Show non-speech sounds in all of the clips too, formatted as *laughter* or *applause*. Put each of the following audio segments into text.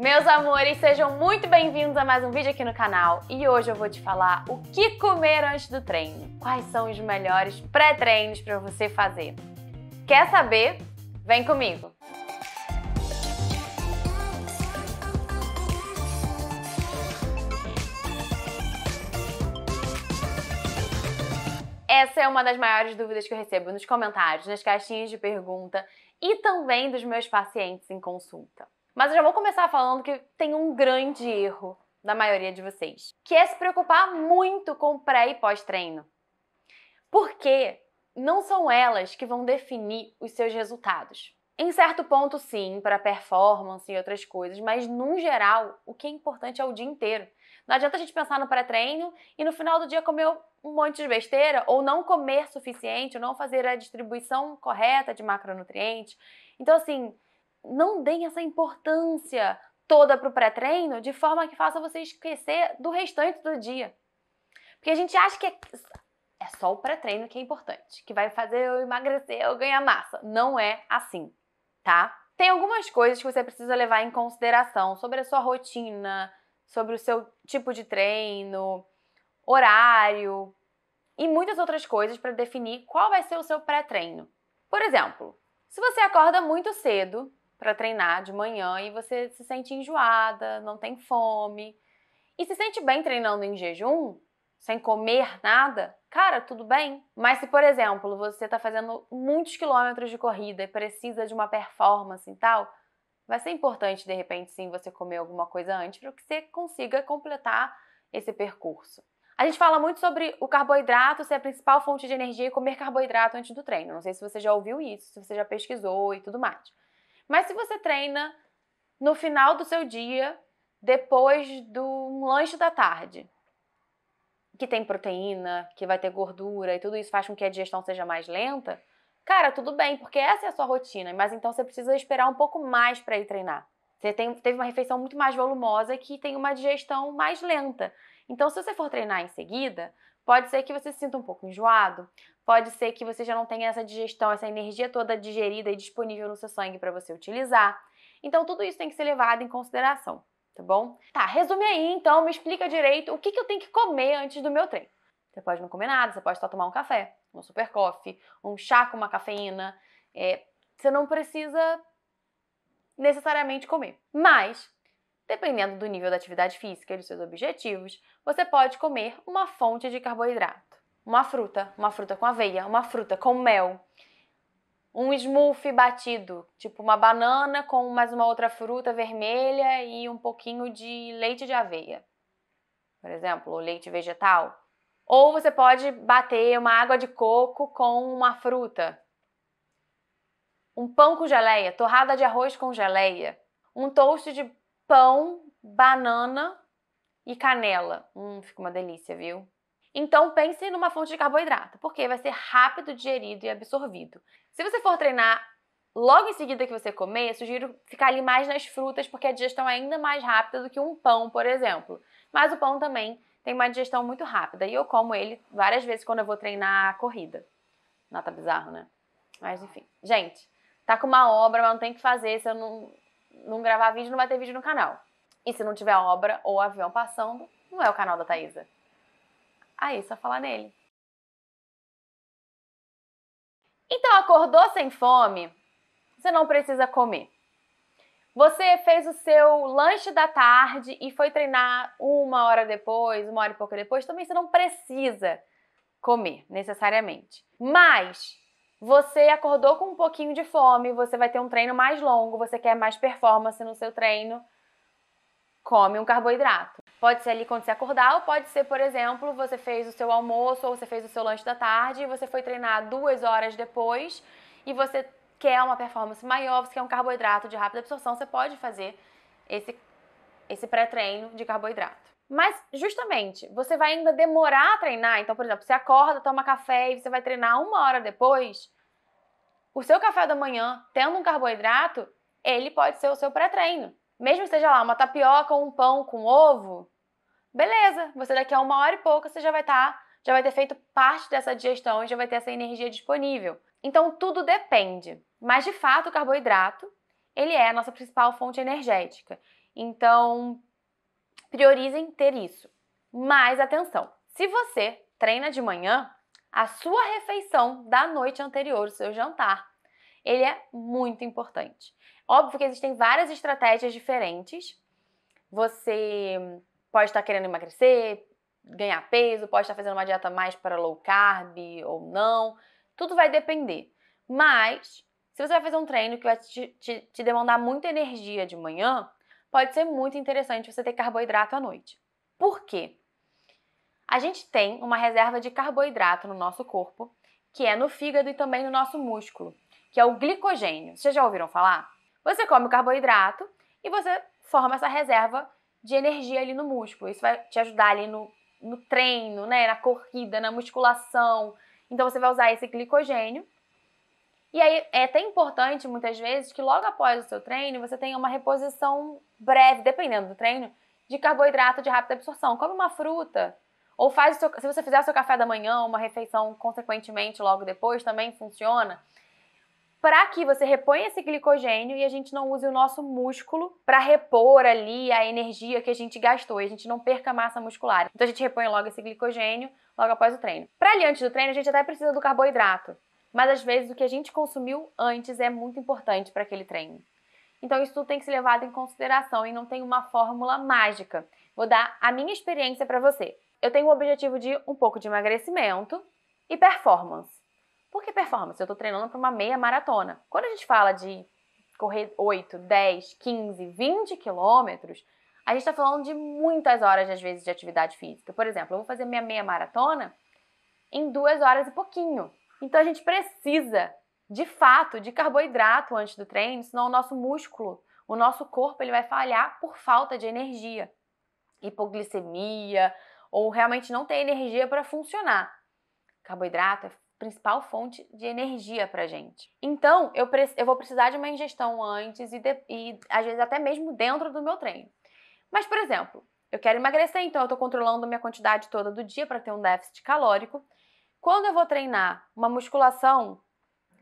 Meus amores, sejam muito bem-vindos a mais um vídeo aqui no canal e hoje eu vou te falar o que comer antes do treino. Quais são os melhores pré-treinos para você fazer? Quer saber? Vem comigo! Essa é uma das maiores dúvidas que eu recebo nos comentários, nas caixinhas de pergunta e também dos meus pacientes em consulta. Mas eu já vou começar falando que tem um grande erro da maioria de vocês, que é se preocupar muito com pré e pós-treino. Porque não são elas que vão definir os seus resultados. Em certo ponto, sim, para performance e outras coisas, mas no geral, o que é importante é o dia inteiro. Não adianta a gente pensar no pré-treino e no final do dia comer um monte de besteira ou não comer suficiente, ou não fazer a distribuição correta de macronutrientes. Então, assim, não deem essa importância toda para o pré-treino de forma que faça você esquecer do restante do dia. Porque a gente acha que é, é só o pré-treino que é importante, que vai fazer eu emagrecer, eu ganhar massa. Não é assim, tá? Tem algumas coisas que você precisa levar em consideração sobre a sua rotina, sobre o seu tipo de treino, horário e muitas outras coisas para definir qual vai ser o seu pré-treino. Por exemplo, se você acorda muito cedo, para treinar de manhã e você se sente enjoada, não tem fome e se sente bem treinando em jejum, sem comer nada, cara, tudo bem. Mas se, por exemplo, você está fazendo muitos quilômetros de corrida e precisa de uma performance e tal, vai ser importante, de repente, sim, você comer alguma coisa antes para que você consiga completar esse percurso. A gente fala muito sobre o carboidrato ser a principal fonte de energia e comer carboidrato antes do treino. Não sei se você já ouviu isso, se você já pesquisou e tudo mais. Mas se você treina no final do seu dia, depois do lanche da tarde, que tem proteína, que vai ter gordura e tudo isso faz com que a digestão seja mais lenta, cara, tudo bem, porque essa é a sua rotina, mas então você precisa esperar um pouco mais para ir treinar. Você tem, teve uma refeição muito mais volumosa que tem uma digestão mais lenta. Então, se você for treinar em seguida, pode ser que você se sinta um pouco enjoado, pode ser que você já não tenha essa digestão, essa energia toda digerida e disponível no seu sangue para você utilizar. Então, tudo isso tem que ser levado em consideração, tá bom? Tá, resume aí então, me explica direito o que, que eu tenho que comer antes do meu treino. Você pode não comer nada, você pode só tomar um café, um super coffee, um chá com uma cafeína. É, você não precisa necessariamente comer. Mas, dependendo do nível da atividade física e dos seus objetivos, você pode comer uma fonte de carboidrato uma fruta, uma fruta com aveia, uma fruta com mel, um smoothie batido, tipo uma banana com mais uma outra fruta vermelha e um pouquinho de leite de aveia, por exemplo, ou leite vegetal. Ou você pode bater uma água de coco com uma fruta. Um pão com geleia, torrada de arroz com geleia. Um toast de pão, banana e canela. Hum, fica uma delícia, viu? Então pense numa fonte de carboidrato, porque vai ser rápido digerido e absorvido. Se você for treinar logo em seguida que você comer, sugiro ficar ali mais nas frutas, porque a digestão é ainda mais rápida do que um pão, por exemplo. Mas o pão também tem uma digestão muito rápida e eu como ele várias vezes quando eu vou treinar a corrida. Nota bizarro, né? Mas enfim. Gente, tá com uma obra, mas não tem que fazer. Se eu não, não gravar vídeo, não vai ter vídeo no canal. E se não tiver obra ou avião passando, não é o canal da Thaisa. Aí só falar nele. Então, acordou sem fome? Você não precisa comer. Você fez o seu lanche da tarde e foi treinar uma hora depois, uma hora e pouco depois, também você não precisa comer necessariamente. Mas você acordou com um pouquinho de fome, você vai ter um treino mais longo, você quer mais performance no seu treino come um carboidrato. Pode ser ali quando você acordar, ou pode ser, por exemplo, você fez o seu almoço ou você fez o seu lanche da tarde e você foi treinar duas horas depois e você quer uma performance maior, você quer um carboidrato de rápida absorção, você pode fazer esse, esse pré-treino de carboidrato. Mas, justamente, você vai ainda demorar a treinar. Então, por exemplo, você acorda, toma café e você vai treinar uma hora depois. O seu café da manhã, tendo um carboidrato, ele pode ser o seu pré-treino mesmo que seja lá uma tapioca ou um pão com ovo, beleza, você daqui a uma hora e pouca você já vai estar, tá, já vai ter feito parte dessa digestão e já vai ter essa energia disponível. Então tudo depende. Mas de fato, o carboidrato, ele é a nossa principal fonte energética. Então, priorizem ter isso. Mas atenção, se você treina de manhã, a sua refeição da noite anterior, o seu jantar, ele é muito importante. Óbvio que existem várias estratégias diferentes. Você pode estar querendo emagrecer, ganhar peso, pode estar fazendo uma dieta mais para low carb ou não. Tudo vai depender. Mas, se você vai fazer um treino que vai te, te, te demandar muita energia de manhã, pode ser muito interessante você ter carboidrato à noite. Por quê? A gente tem uma reserva de carboidrato no nosso corpo, que é no fígado e também no nosso músculo que é o glicogênio. Vocês já ouviram falar? Você come o carboidrato e você forma essa reserva de energia ali no músculo. Isso vai te ajudar ali no, no treino, né? na corrida, na musculação. Então você vai usar esse glicogênio. E aí é até importante, muitas vezes, que logo após o seu treino você tenha uma reposição breve, dependendo do treino, de carboidrato de rápida absorção. Come uma fruta. Ou faz seu, se você fizer o seu café da manhã, uma refeição consequentemente logo depois, também funciona para que você reponha esse glicogênio e a gente não use o nosso músculo para repor ali a energia que a gente gastou, e a gente não perca massa muscular. Então a gente repõe logo esse glicogênio logo após o treino. Para ali antes do treino, a gente até precisa do carboidrato, mas às vezes o que a gente consumiu antes é muito importante para aquele treino. Então isso tudo tem que ser levado em consideração e não tem uma fórmula mágica. Vou dar a minha experiência para você. Eu tenho o objetivo de um pouco de emagrecimento e performance. Por que performance? Eu estou treinando para uma meia maratona. Quando a gente fala de correr 8, 10, 15, 20 quilômetros, a gente está falando de muitas horas, às vezes, de atividade física. Por exemplo, eu vou fazer minha meia maratona em duas horas e pouquinho. Então a gente precisa, de fato, de carboidrato antes do treino, senão o nosso músculo, o nosso corpo, ele vai falhar por falta de energia. Hipoglicemia, ou realmente não tem energia para funcionar. Carboidrato é principal fonte de energia para gente. Então, eu, eu, vou precisar de uma ingestão antes e, de, e, às vezes até mesmo dentro do meu treino. Mas, por exemplo, eu quero emagrecer, então eu estou controlando minha quantidade toda do dia para ter um déficit calórico. Quando eu vou treinar uma musculação,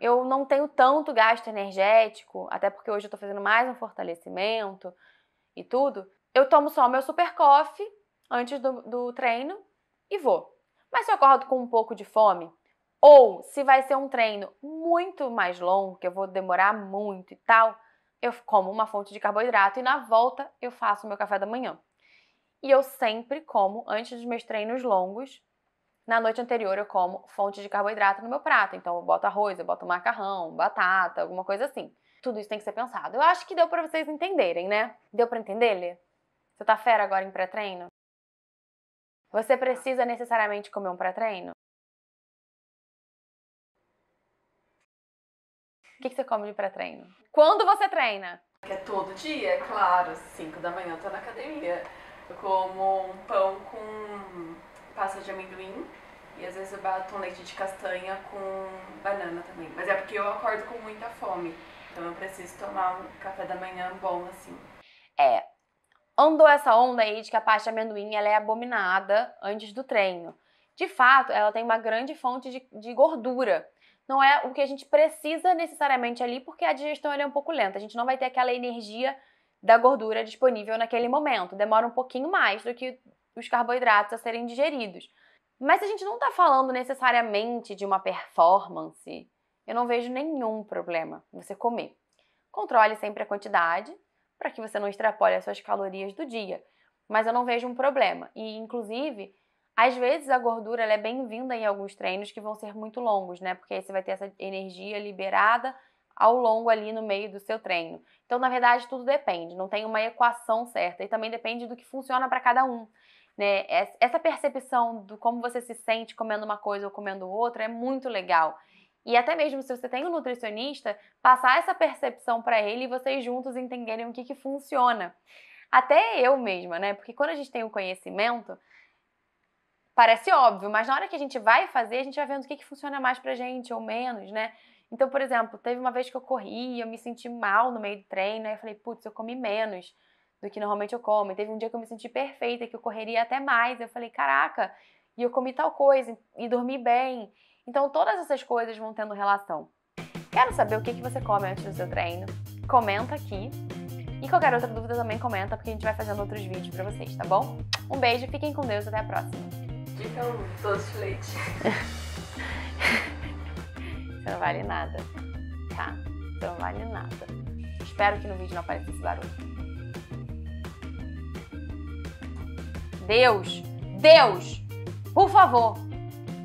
eu não tenho tanto gasto energético, até porque hoje eu estou fazendo mais um fortalecimento e tudo. Eu tomo só o meu super coffee antes do, do treino e vou. Mas se eu acordo com um pouco de fome, ou se vai ser um treino muito mais longo, que eu vou demorar muito e tal, eu como uma fonte de carboidrato e na volta eu faço meu café da manhã. E eu sempre como, antes dos meus treinos longos, na noite anterior eu como fonte de carboidrato no meu prato. Então eu boto arroz, eu boto macarrão, batata, alguma coisa assim. Tudo isso tem que ser pensado. Eu acho que deu para vocês entenderem, né? Deu para entender, Lê? Você tá fera agora em pré-treino? Você precisa necessariamente comer um pré-treino? O que, que você come de pré-treino? Quando você treina? É todo dia, é claro. 5 da manhã eu tô na academia. Eu como um pão com pasta de amendoim e às vezes eu bato um leite de castanha com banana também. Mas é porque eu acordo com muita fome. Então eu preciso tomar um café da manhã bom, assim. É. Andou essa onda aí de que a pasta de amendoim ela é abominada antes do treino. De fato, ela tem uma grande fonte de, de gordura não é o que a gente precisa necessariamente ali, porque a digestão é um pouco lenta. A gente não vai ter aquela energia da gordura disponível naquele momento. Demora um pouquinho mais do que os carboidratos a serem digeridos. Mas a gente não está falando necessariamente de uma performance. Eu não vejo nenhum problema você comer. Controle sempre a quantidade para que você não extrapole as suas calorias do dia. Mas eu não vejo um problema. E, inclusive, às vezes a gordura é bem-vinda em alguns treinos que vão ser muito longos, né? Porque aí você vai ter essa energia liberada ao longo ali no meio do seu treino. Então, na verdade, tudo depende, não tem uma equação certa e também depende do que funciona para cada um. Né? Essa percepção do como você se sente comendo uma coisa ou comendo outra é muito legal. E até mesmo se você tem um nutricionista, passar essa percepção para ele e vocês juntos entenderem o que, que funciona. Até eu mesma, né? Porque quando a gente tem o conhecimento, parece óbvio, mas na hora que a gente vai fazer, a gente vai vendo o que, que funciona mais pra gente ou menos, né? Então, por exemplo, teve uma vez que eu corri, eu me senti mal no meio do treino, aí eu falei, putz, eu comi menos do que normalmente eu como. E teve um dia que eu me senti perfeita, que eu correria até mais. Eu falei, caraca, e eu comi tal coisa, e dormi bem. Então, todas essas coisas vão tendo relação. Quero saber o que, que você come antes do seu treino? Comenta aqui. E qualquer outra dúvida também comenta, porque a gente vai fazendo outros vídeos para vocês, tá bom? Um beijo, fiquem com Deus, até a próxima! Dica 1, doce de leite. Isso *laughs* não vale nada. Tá, isso não vale nada. Espero que no vídeo não apareça esse barulho. Deus! Deus! Por favor!